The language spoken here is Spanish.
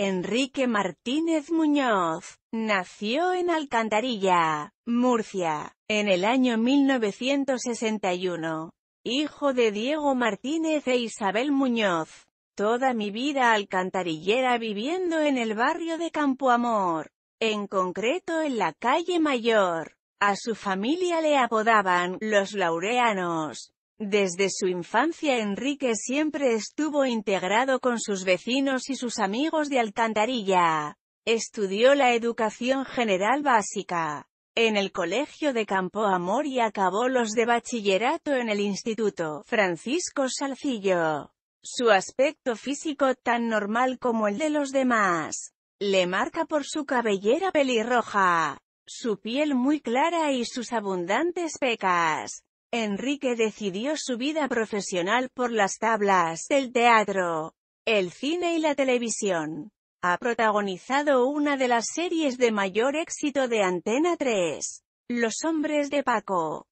Enrique Martínez Muñoz, nació en Alcantarilla, Murcia, en el año 1961. Hijo de Diego Martínez e Isabel Muñoz. Toda mi vida alcantarillera viviendo en el barrio de Campoamor, en concreto en la calle Mayor. A su familia le apodaban «los laureanos», desde su infancia Enrique siempre estuvo integrado con sus vecinos y sus amigos de Alcantarilla. Estudió la educación general básica en el Colegio de Campo Amor y acabó los de bachillerato en el Instituto Francisco Salcillo. Su aspecto físico tan normal como el de los demás, le marca por su cabellera pelirroja, su piel muy clara y sus abundantes pecas. Enrique decidió su vida profesional por las tablas, del teatro, el cine y la televisión. Ha protagonizado una de las series de mayor éxito de Antena 3, Los hombres de Paco.